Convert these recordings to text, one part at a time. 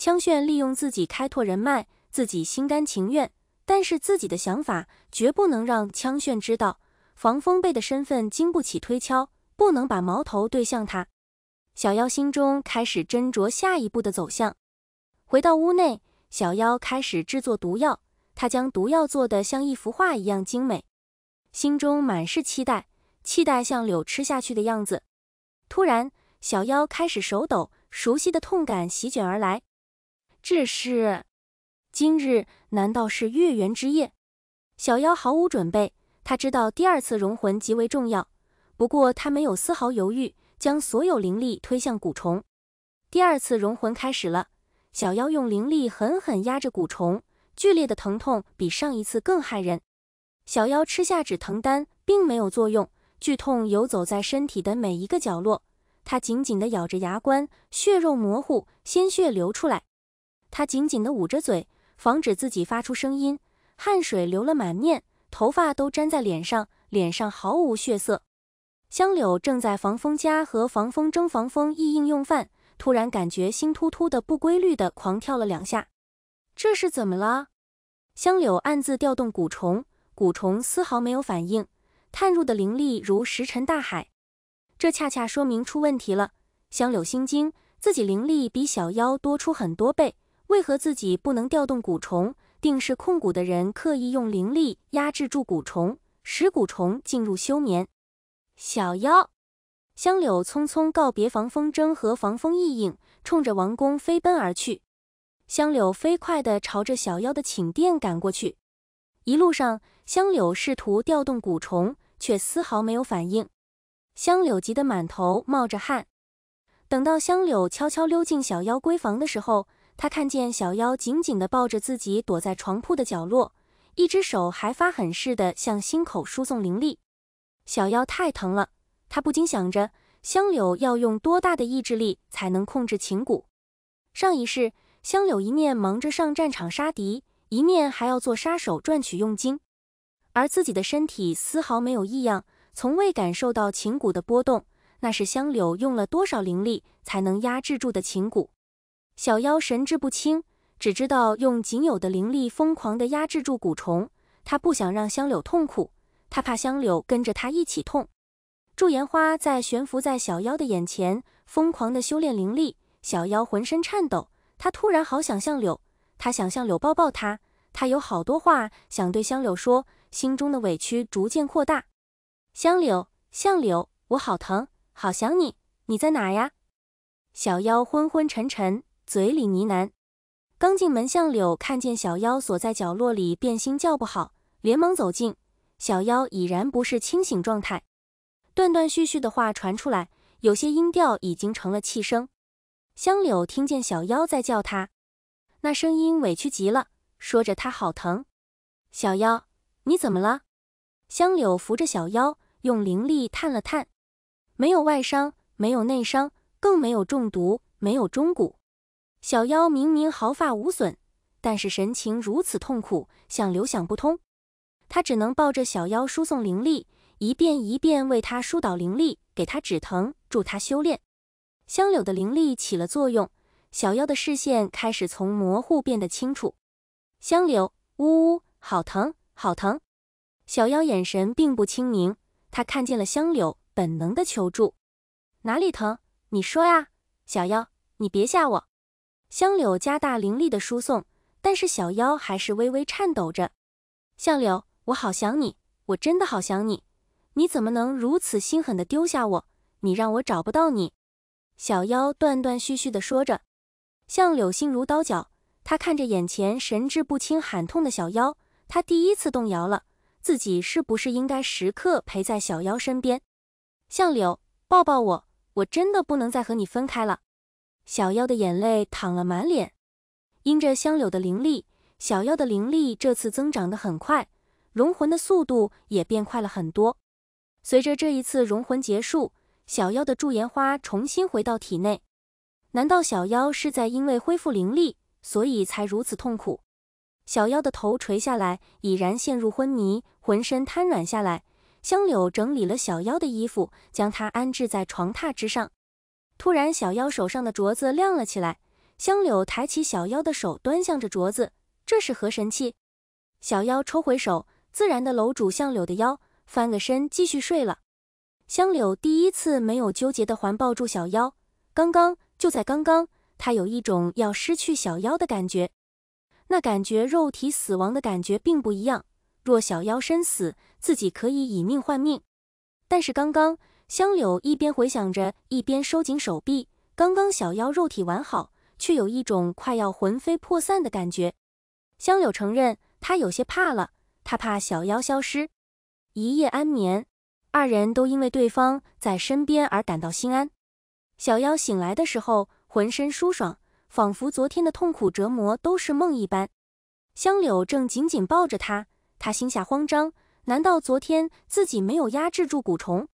枪炫利用自己开拓人脉，自己心甘情愿，但是自己的想法绝不能让枪炫知道。防风贝的身份经不起推敲，不能把矛头对向他。小妖心中开始斟酌下一步的走向。回到屋内，小妖开始制作毒药，他将毒药做的像一幅画一样精美，心中满是期待，期待像柳吃下去的样子。突然，小妖开始手抖，熟悉的痛感席卷而来。这是今日？难道是月圆之夜？小妖毫无准备，他知道第二次融魂极为重要，不过他没有丝毫犹豫，将所有灵力推向蛊虫。第二次融魂开始了，小妖用灵力狠狠压着蛊虫，剧烈的疼痛比上一次更骇人。小妖吃下止疼丹，并没有作用，剧痛游走在身体的每一个角落，他紧紧的咬着牙关，血肉模糊，鲜血流出来。他紧紧地捂着嘴，防止自己发出声音，汗水流了满面，头发都粘在脸上，脸上毫无血色。香柳正在防风家和防风蒸防风意应用饭，突然感觉心突突的，不规律的狂跳了两下，这是怎么了？香柳暗自调动蛊虫，蛊虫丝毫没有反应，探入的灵力如石沉大海，这恰恰说明出问题了。香柳心惊，自己灵力比小妖多出很多倍。为何自己不能调动蛊虫？定是控蛊的人刻意用灵力压制住蛊虫，使蛊虫进入休眠。小妖，香柳匆匆告别防风筝和防风意影，冲着王宫飞奔而去。香柳飞快地朝着小妖的寝殿赶过去。一路上，香柳试图调动蛊虫，却丝毫没有反应。香柳急得满头冒着汗。等到香柳悄悄溜进小妖闺房的时候。他看见小妖紧紧地抱着自己，躲在床铺的角落，一只手还发狠似的向心口输送灵力。小妖太疼了，他不禁想着：香柳要用多大的意志力才能控制情骨？上一世，香柳一面忙着上战场杀敌，一面还要做杀手赚取佣金，而自己的身体丝毫没有异样，从未感受到情骨的波动。那是香柳用了多少灵力才能压制住的情骨？小妖神志不清，只知道用仅有的灵力疯狂地压制住蛊虫。他不想让香柳痛苦，他怕香柳跟着他一起痛。祝颜花在悬浮在小妖的眼前，疯狂地修炼灵力。小妖浑身颤抖，他突然好想向柳，他想向柳抱抱他，他有好多话想对香柳说，心中的委屈逐渐扩大。香柳，香柳，我好疼，好想你，你在哪呀？小妖昏昏沉沉。嘴里呢喃，刚进门，相柳看见小妖锁在角落里，变心叫不好，连忙走近。小妖已然不是清醒状态，断断续续的话传出来，有些音调已经成了气声。香柳听见小妖在叫他，那声音委屈极了，说着他好疼。小妖，你怎么了？香柳扶着小妖，用灵力探了探，没有外伤，没有内伤，更没有中毒，没有中蛊。小妖明明毫发无损，但是神情如此痛苦，香柳想不通。他只能抱着小妖输送灵力，一遍一遍为他疏导灵力，给他止疼，助他修炼。香柳的灵力起了作用，小妖的视线开始从模糊变得清楚。香柳，呜呜，好疼，好疼！小妖眼神并不清明，他看见了香柳，本能的求助。哪里疼？你说呀，小妖，你别吓我。香柳加大灵力的输送，但是小夭还是微微颤抖着。相柳，我好想你，我真的好想你，你怎么能如此心狠的丢下我？你让我找不到你。小妖断断续续的说着。相柳心如刀绞，他看着眼前神志不清、喊痛的小妖，他第一次动摇了，自己是不是应该时刻陪在小妖身边？相柳，抱抱我，我真的不能再和你分开了。小妖的眼泪淌了满脸，因着香柳的灵力，小妖的灵力这次增长得很快，融魂的速度也变快了很多。随着这一次融魂结束，小妖的驻颜花重新回到体内。难道小妖是在因为恢复灵力，所以才如此痛苦？小妖的头垂下来，已然陷入昏迷，浑身瘫软下来。香柳整理了小妖的衣服，将她安置在床榻之上。突然，小妖手上的镯子亮了起来。香柳抬起小妖的手，端向着镯子，这是何神器？小妖抽回手，自然的搂住香柳的腰，翻个身继续睡了。香柳第一次没有纠结的环抱住小妖，刚刚，就在刚刚，他有一种要失去小妖的感觉，那感觉肉体死亡的感觉并不一样。若小妖身死，自己可以以命换命，但是刚刚。香柳一边回想着，一边收紧手臂。刚刚小妖肉体完好，却有一种快要魂飞魄散的感觉。香柳承认，他有些怕了。他怕小妖消失。一夜安眠，二人都因为对方在身边而感到心安。小妖醒来的时候，浑身舒爽，仿佛昨天的痛苦折磨都是梦一般。香柳正紧紧抱着他，他心下慌张：难道昨天自己没有压制住蛊虫？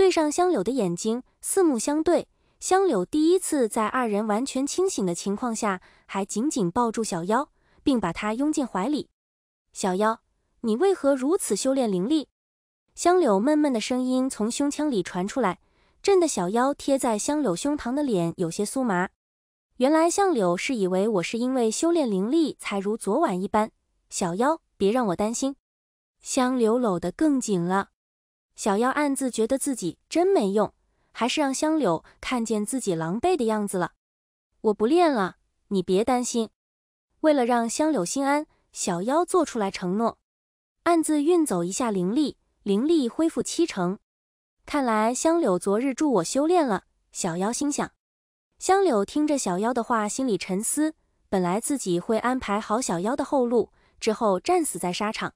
对上香柳的眼睛，四目相对。香柳第一次在二人完全清醒的情况下，还紧紧抱住小妖，并把他拥进怀里。小妖，你为何如此修炼灵力？香柳闷闷的声音从胸腔里传出来，震得小妖贴在香柳胸膛的脸有些酥麻。原来相柳是以为我是因为修炼灵力才如昨晚一般。小妖，别让我担心。香柳搂得更紧了。小妖暗自觉得自己真没用，还是让香柳看见自己狼狈的样子了。我不练了，你别担心。为了让香柳心安，小妖做出来承诺，暗自运走一下灵力，灵力恢复七成。看来香柳昨日助我修炼了。小妖心想。香柳听着小妖的话，心里沉思。本来自己会安排好小妖的后路，之后战死在沙场。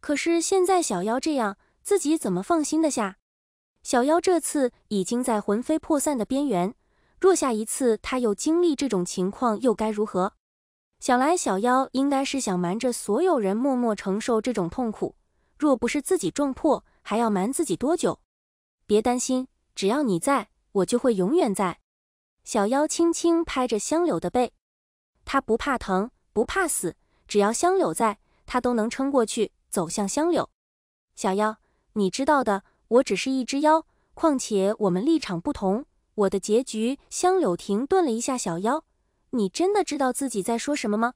可是现在小妖这样。自己怎么放心得下？小妖这次已经在魂飞魄散的边缘，若下一次他又经历这种情况，又该如何？想来小妖应该是想瞒着所有人，默默承受这种痛苦。若不是自己撞破，还要瞒自己多久？别担心，只要你在我就会永远在。小妖轻轻拍着香柳的背，他不怕疼，不怕死，只要香柳在，他都能撑过去，走向香柳。小妖。你知道的，我只是一只妖，况且我们立场不同。我的结局。香柳停顿了一下，小妖，你真的知道自己在说什么吗？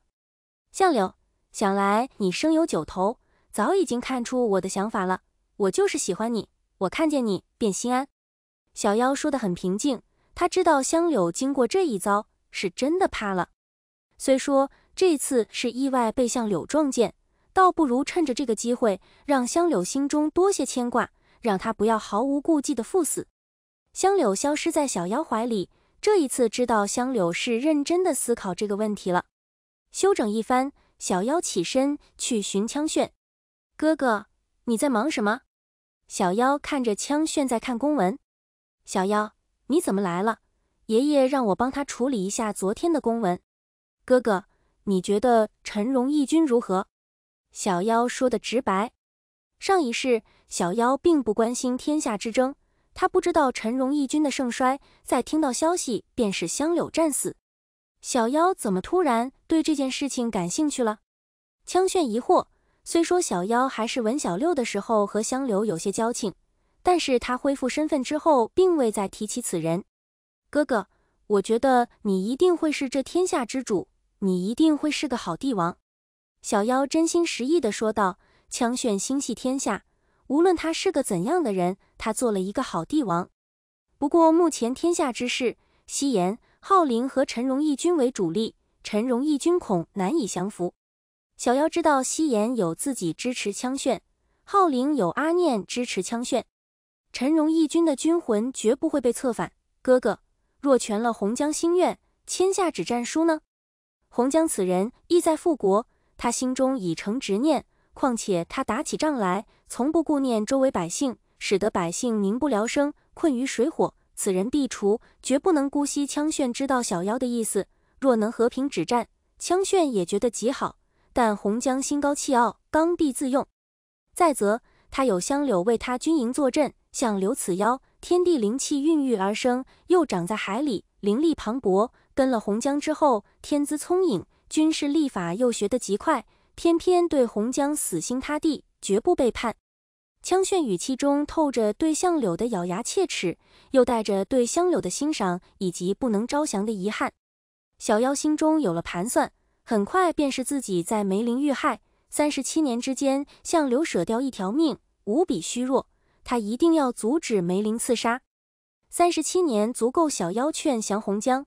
相柳，想来你生有九头，早已经看出我的想法了。我就是喜欢你，我看见你便心安。小妖说的很平静，他知道香柳经过这一遭是真的怕了。虽说这次是意外被相柳撞见。倒不如趁着这个机会，让香柳心中多些牵挂，让他不要毫无顾忌的赴死。香柳消失在小妖怀里，这一次知道香柳是认真的思考这个问题了。休整一番，小妖起身去寻枪炫。哥哥，你在忙什么？小妖看着枪炫在看公文。小妖，你怎么来了？爷爷让我帮他处理一下昨天的公文。哥哥，你觉得陈荣义军如何？小妖说的直白，上一世小妖并不关心天下之争，他不知道陈荣义军的盛衰，在听到消息便是香柳战死。小妖怎么突然对这件事情感兴趣了？枪炫疑惑。虽说小妖还是文小六的时候和香柳有些交情，但是他恢复身份之后并未再提起此人。哥哥，我觉得你一定会是这天下之主，你一定会是个好帝王。小妖真心实意地说道：“枪炫心系天下，无论他是个怎样的人，他做了一个好帝王。不过目前天下之势，夕颜、浩林和陈荣义军为主力，陈荣义军恐难以降服。小妖知道夕颜有自己支持枪炫，浩灵有阿念支持枪炫，陈荣义军的军魂绝不会被策反。哥哥，若全了洪江心愿，签下止战书呢？洪江此人意在复国。”他心中已成执念，况且他打起仗来从不顾念周围百姓，使得百姓民不聊生，困于水火。此人必除，绝不能姑息。枪炫知道小妖的意思，若能和平止战，枪炫也觉得极好。但洪江心高气傲，刚愎自用。再则他有香柳为他军营坐镇，像留此妖，天地灵气孕育而生，又长在海里，灵力磅礴。跟了洪江之后，天资聪颖。军事立法又学得极快，偏偏对洪江死心塌地，绝不背叛。枪炫语气中透着对相柳的咬牙切齿，又带着对香柳的欣赏，以及不能招降的遗憾。小妖心中有了盘算，很快便是自己在梅林遇害。三十七年之间，相柳舍掉一条命，无比虚弱，他一定要阻止梅林刺杀。三十七年足够小妖劝降洪江。